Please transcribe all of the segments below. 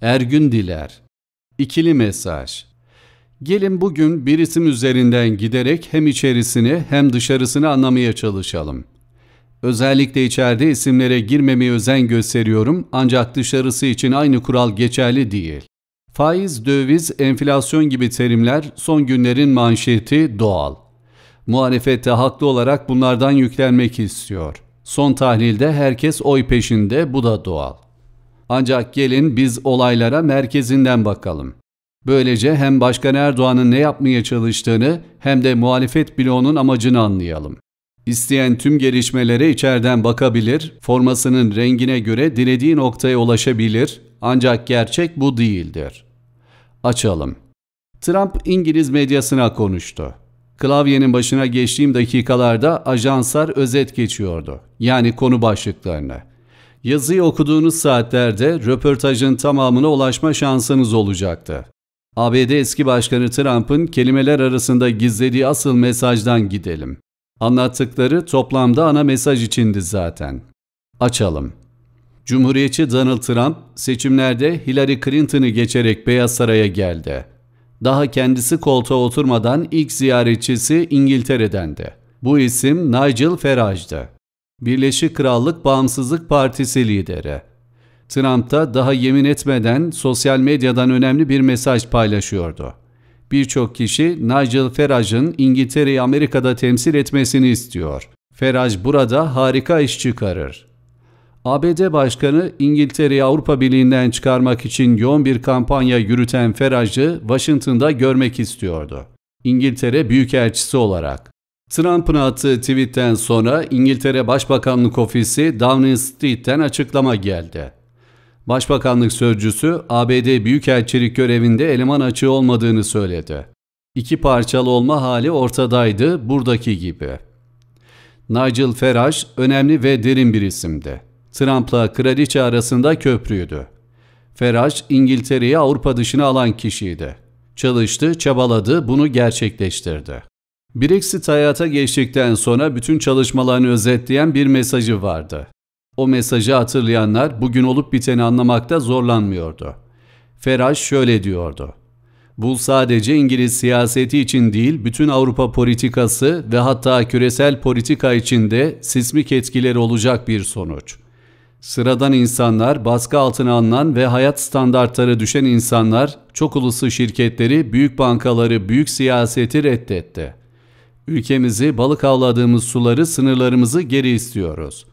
Ergün Diler İkili Mesaj Gelin bugün bir isim üzerinden giderek hem içerisini hem dışarısını anlamaya çalışalım. Özellikle içeride isimlere girmemeye özen gösteriyorum ancak dışarısı için aynı kural geçerli değil. Faiz, döviz, enflasyon gibi terimler son günlerin manşeti doğal. Muhalefet de haklı olarak bunlardan yüklenmek istiyor. Son tahlilde herkes oy peşinde bu da doğal. Ancak gelin biz olaylara merkezinden bakalım. Böylece hem Başkan Erdoğan'ın ne yapmaya çalıştığını hem de muhalefet bloğunun amacını anlayalım. İsteyen tüm gelişmelere içeriden bakabilir, formasının rengine göre dilediği noktaya ulaşabilir ancak gerçek bu değildir. Açalım. Trump İngiliz medyasına konuştu. Klavyenin başına geçtiğim dakikalarda ajanslar özet geçiyordu. Yani konu başlıklarını. Yazıyı okuduğunuz saatlerde röportajın tamamına ulaşma şansınız olacaktı. ABD eski başkanı Trump'ın kelimeler arasında gizlediği asıl mesajdan gidelim. Anlattıkları toplamda ana mesaj içindi zaten. Açalım. Cumhuriyetçi Donald Trump seçimlerde Hillary Clinton'ı geçerek Beyaz Saray'a geldi. Daha kendisi koltuğa oturmadan ilk ziyaretçisi İngiltere'dendi. Bu isim Nigel Farage'dı. Birleşik Krallık Bağımsızlık Partisi lideri. Trump da daha yemin etmeden sosyal medyadan önemli bir mesaj paylaşıyordu. Birçok kişi Nigel Farage'ın İngiltere'yi Amerika'da temsil etmesini istiyor. Farage burada harika iş çıkarır. ABD Başkanı İngiltere'yi Avrupa Birliği'nden çıkarmak için yoğun bir kampanya yürüten Farage'ı Washington'da görmek istiyordu. İngiltere Büyükelçisi olarak. Trump'ın attığı tweetten sonra İngiltere Başbakanlık Ofisi Downing Street'ten açıklama geldi. Başbakanlık sözcüsü ABD Büyükelçilik görevinde eleman açığı olmadığını söyledi. İki parçalı olma hali ortadaydı buradaki gibi. Nigel Farage önemli ve derin bir isimdi. Trump'la kraliçe arasında köprüydü. Farage İngiltere'yi Avrupa dışına alan kişiydi. Çalıştı, çabaladı, bunu gerçekleştirdi. Brexit hayata geçtikten sonra bütün çalışmalarını özetleyen bir mesajı vardı. O mesajı hatırlayanlar bugün olup biteni anlamakta zorlanmıyordu. Farage şöyle diyordu. Bu sadece İngiliz siyaseti için değil, bütün Avrupa politikası ve hatta küresel politika içinde sismik etkileri olacak bir sonuç. Sıradan insanlar, baskı altına alınan ve hayat standartları düşen insanlar, çok uluslu şirketleri, büyük bankaları, büyük siyaseti reddetti. Ülkemizi, balık avladığımız suları, sınırlarımızı geri istiyoruz.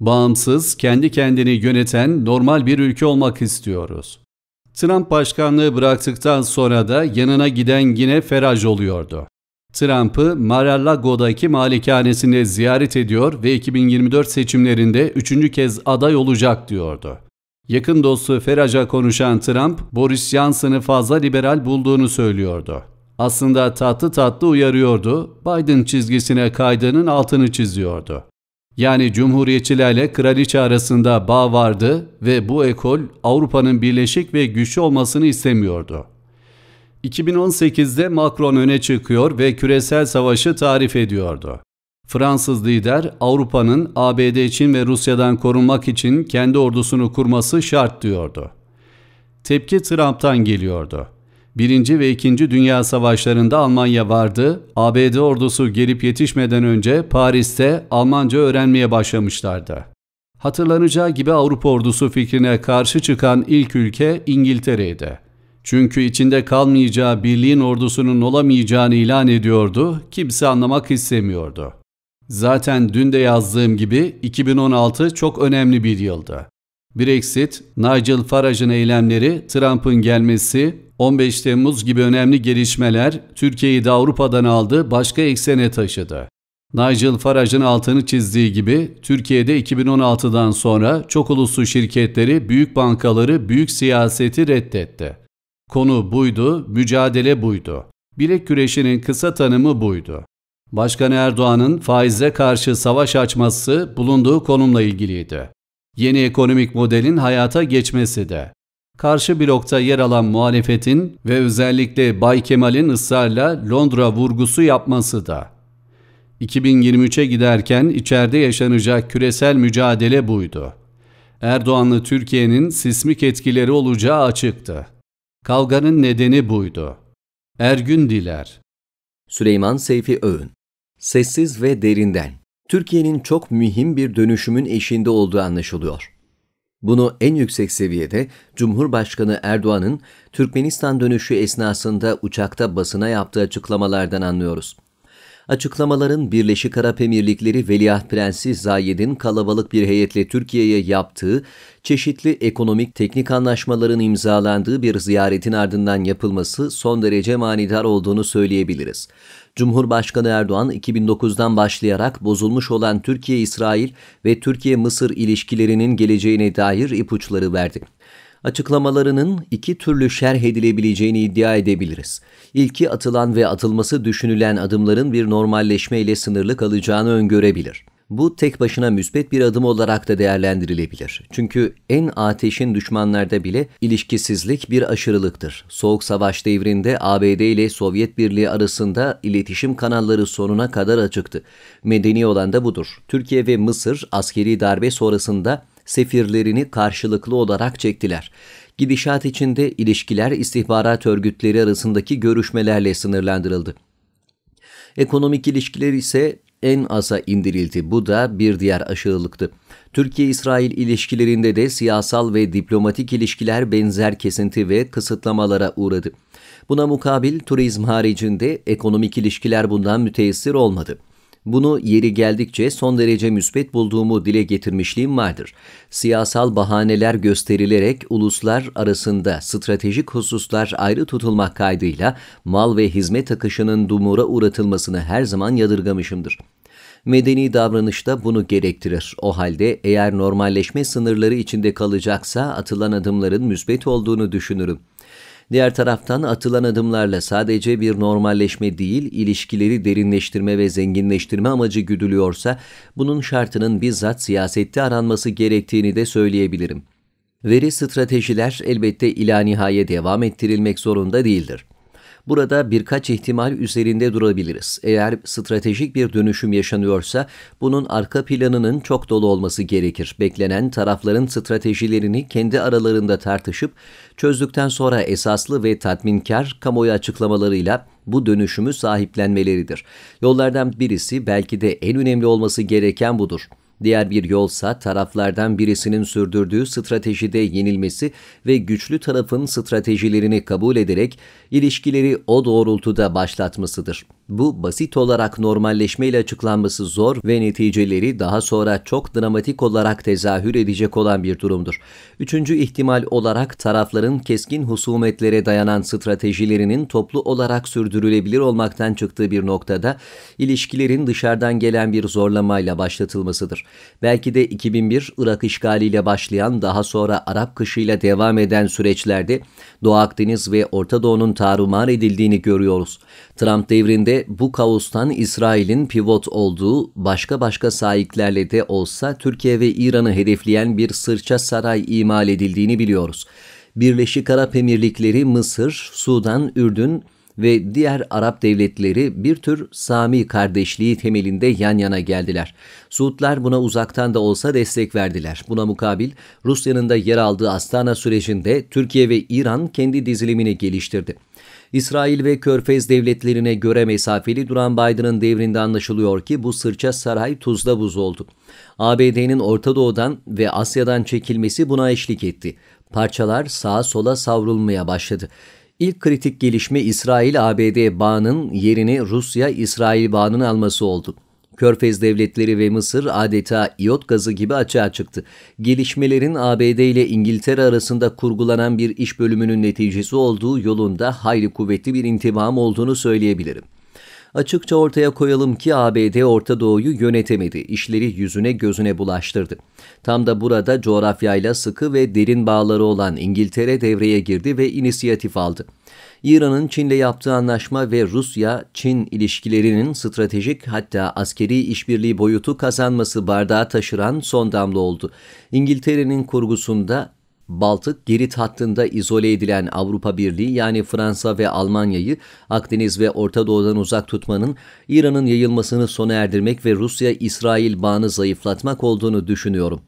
Bağımsız, kendi kendini yöneten normal bir ülke olmak istiyoruz. Trump başkanlığı bıraktıktan sonra da yanına giden yine Farage oluyordu. Trump'ı Mar-a-Lago'daki malikanesinde ziyaret ediyor ve 2024 seçimlerinde üçüncü kez aday olacak diyordu. Yakın dostu Farage'a konuşan Trump, Boris Johnson'ı fazla liberal bulduğunu söylüyordu aslında tatlı tatlı uyarıyordu, Biden çizgisine kaydının altını çiziyordu. Yani cumhuriyetçilerle kraliçe arasında bağ vardı ve bu ekol Avrupa'nın birleşik ve güçlü olmasını istemiyordu. 2018'de Macron öne çıkıyor ve küresel savaşı tarif ediyordu. Fransız lider Avrupa'nın ABD, Çin ve Rusya'dan korunmak için kendi ordusunu kurması şart diyordu. Tepki Trump'tan geliyordu. 1. ve 2. Dünya Savaşları'nda Almanya vardı. ABD ordusu gelip yetişmeden önce Paris'te Almanca öğrenmeye başlamışlardı. Hatırlanacağı gibi Avrupa ordusu fikrine karşı çıkan ilk ülke İngiltere'ydi. Çünkü içinde kalmayacağı birliğin ordusunun olamayacağını ilan ediyordu, kimse anlamak istemiyordu. Zaten dün de yazdığım gibi 2016 çok önemli bir yıldı. Brexit, Nigel Farage'ın eylemleri, Trump'ın gelmesi, 15 Temmuz gibi önemli gelişmeler Türkiye'yi de Avrupa'dan aldı, başka eksene taşıdı. Nigel Farage'ın altını çizdiği gibi Türkiye'de 2016'dan sonra çok uluslu şirketleri, büyük bankaları, büyük siyaseti reddetti. Konu buydu, mücadele buydu. Bilek güreşinin kısa tanımı buydu. Başkan Erdoğan'ın faize karşı savaş açması bulunduğu konumla ilgiliydi. Yeni ekonomik modelin hayata geçmesi de. Karşı blokta yer alan muhalefetin ve özellikle Bay Kemal'in ısrarla Londra vurgusu yapması da. 2023'e giderken içeride yaşanacak küresel mücadele buydu. Erdoğanlı Türkiye'nin sismik etkileri olacağı açıktı. Kavganın nedeni buydu. Ergün Diler Süleyman Seyfi Öğün Sessiz ve derinden Türkiye'nin çok mühim bir dönüşümün eşinde olduğu anlaşılıyor. Bunu en yüksek seviyede Cumhurbaşkanı Erdoğan'ın Türkmenistan dönüşü esnasında uçakta basına yaptığı açıklamalardan anlıyoruz. Açıklamaların Birleşik Arap Emirlikleri Veliaht Prensi Zayed'in kalabalık bir heyetle Türkiye'ye yaptığı çeşitli ekonomik teknik anlaşmaların imzalandığı bir ziyaretin ardından yapılması son derece manidar olduğunu söyleyebiliriz. Cumhurbaşkanı Erdoğan 2009'dan başlayarak bozulmuş olan Türkiye-İsrail ve Türkiye-Mısır ilişkilerinin geleceğine dair ipuçları verdi. Açıklamalarının iki türlü şerh edilebileceğini iddia edebiliriz. İlki atılan ve atılması düşünülen adımların bir normalleşme ile sınırlı kalacağını öngörebilir.'' Bu tek başına müsbet bir adım olarak da değerlendirilebilir. Çünkü en ateşin düşmanlarda bile ilişkisizlik bir aşırılıktır. Soğuk Savaş devrinde ABD ile Sovyet Birliği arasında iletişim kanalları sonuna kadar açıktı. Medeni olan da budur. Türkiye ve Mısır askeri darbe sonrasında sefirlerini karşılıklı olarak çektiler. Gidişat içinde ilişkiler istihbarat örgütleri arasındaki görüşmelerle sınırlandırıldı. Ekonomik ilişkiler ise en aza indirildi. Bu da bir diğer aşırılıktı. Türkiye-İsrail ilişkilerinde de siyasal ve diplomatik ilişkiler benzer kesinti ve kısıtlamalara uğradı. Buna mukabil turizm haricinde ekonomik ilişkiler bundan müteessir olmadı. Bunu yeri geldikçe son derece müsbet bulduğumu dile getirmişliğim vardır. Siyasal bahaneler gösterilerek uluslar arasında stratejik hususlar ayrı tutulmak kaydıyla mal ve hizmet akışının dumura uğratılmasını her zaman yadırgamışımdır. Medeni davranış da bunu gerektirir. O halde eğer normalleşme sınırları içinde kalacaksa atılan adımların müsbet olduğunu düşünürüm.'' Diğer taraftan atılan adımlarla sadece bir normalleşme değil, ilişkileri derinleştirme ve zenginleştirme amacı güdülüyorsa, bunun şartının bizzat siyasette aranması gerektiğini de söyleyebilirim. Veri stratejiler elbette ila nihaye devam ettirilmek zorunda değildir. Burada birkaç ihtimal üzerinde durabiliriz. Eğer stratejik bir dönüşüm yaşanıyorsa bunun arka planının çok dolu olması gerekir. Beklenen tarafların stratejilerini kendi aralarında tartışıp çözdükten sonra esaslı ve tatminkar kamuoyu açıklamalarıyla bu dönüşümü sahiplenmeleridir. Yollardan birisi belki de en önemli olması gereken budur. Diğer bir yolsa taraflardan birisinin sürdürdüğü stratejide yenilmesi ve güçlü tarafın stratejilerini kabul ederek ilişkileri o doğrultuda başlatmasıdır. Bu basit olarak normalleşmeyle açıklanması zor ve neticeleri daha sonra çok dramatik olarak tezahür edecek olan bir durumdur. Üçüncü ihtimal olarak tarafların keskin husumetlere dayanan stratejilerinin toplu olarak sürdürülebilir olmaktan çıktığı bir noktada ilişkilerin dışarıdan gelen bir zorlamayla başlatılmasıdır. Belki de 2001 Irak işgaliyle başlayan daha sonra Arap kışıyla devam eden süreçlerde Doğu Akdeniz ve Orta Doğu'nun tarumar edildiğini görüyoruz. Trump devrinde bu kaostan İsrail'in pivot olduğu başka başka sahiplerle de olsa Türkiye ve İran'ı hedefleyen bir sırça saray imal edildiğini biliyoruz. Birleşik Arap Emirlikleri, Mısır, Sudan, Ürdün, ve diğer Arap devletleri bir tür Sami kardeşliği temelinde yan yana geldiler. Suudlar buna uzaktan da olsa destek verdiler. Buna mukabil Rusya'nın da yer aldığı Astana sürecinde Türkiye ve İran kendi dizilimini geliştirdi. İsrail ve Körfez devletlerine göre mesafeli duran Biden'ın devrinde anlaşılıyor ki bu sırça saray tuzda buz oldu. ABD'nin Orta Doğu'dan ve Asya'dan çekilmesi buna eşlik etti. Parçalar sağa sola savrulmaya başladı. İlk kritik gelişme İsrail-ABD bağının yerini Rusya-İsrail bağının alması oldu. Körfez devletleri ve Mısır adeta iot gazı gibi açığa çıktı. Gelişmelerin ABD ile İngiltere arasında kurgulanan bir iş bölümünün neticesi olduğu yolunda hayli kuvvetli bir intibam olduğunu söyleyebilirim açıkça ortaya koyalım ki ABD Orta Doğu'yu yönetemedi, işleri yüzüne gözüne bulaştırdı. Tam da burada coğrafyayla sıkı ve derin bağları olan İngiltere devreye girdi ve inisiyatif aldı. İran'ın Çin'le yaptığı anlaşma ve Rusya-Çin ilişkilerinin stratejik hatta askeri işbirliği boyutu kazanması bardağı taşıran son damla oldu. İngiltere'nin kurgusunda Baltık Girit hattında izole edilen Avrupa Birliği yani Fransa ve Almanya'yı Akdeniz ve Orta Doğu'dan uzak tutmanın İran'ın yayılmasını sona erdirmek ve Rusya-İsrail bağını zayıflatmak olduğunu düşünüyorum.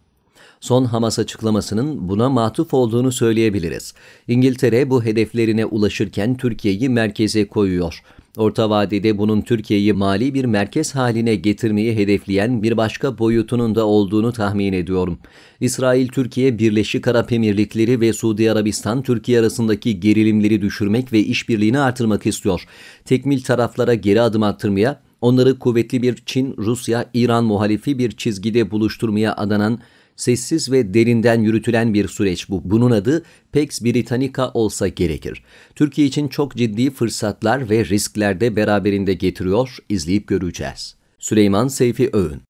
Son Hamas açıklamasının buna matuf olduğunu söyleyebiliriz. İngiltere bu hedeflerine ulaşırken Türkiye'yi merkeze koyuyor.'' Orta vadede bunun Türkiye'yi mali bir merkez haline getirmeyi hedefleyen bir başka boyutunun da olduğunu tahmin ediyorum. İsrail-Türkiye Birleşik Arap Emirlikleri ve Suudi Arabistan-Türkiye arasındaki gerilimleri düşürmek ve işbirliğini artırmak istiyor. Tekmil taraflara geri adım attırmaya, onları kuvvetli bir Çin, Rusya, İran muhalifi bir çizgide buluşturmaya adanan Sessiz ve derinden yürütülen bir süreç bu. Bunun adı Pax Britannica olsa gerekir. Türkiye için çok ciddi fırsatlar ve riskler de beraberinde getiriyor. İzleyip göreceğiz. Süleyman Seyfi Öğün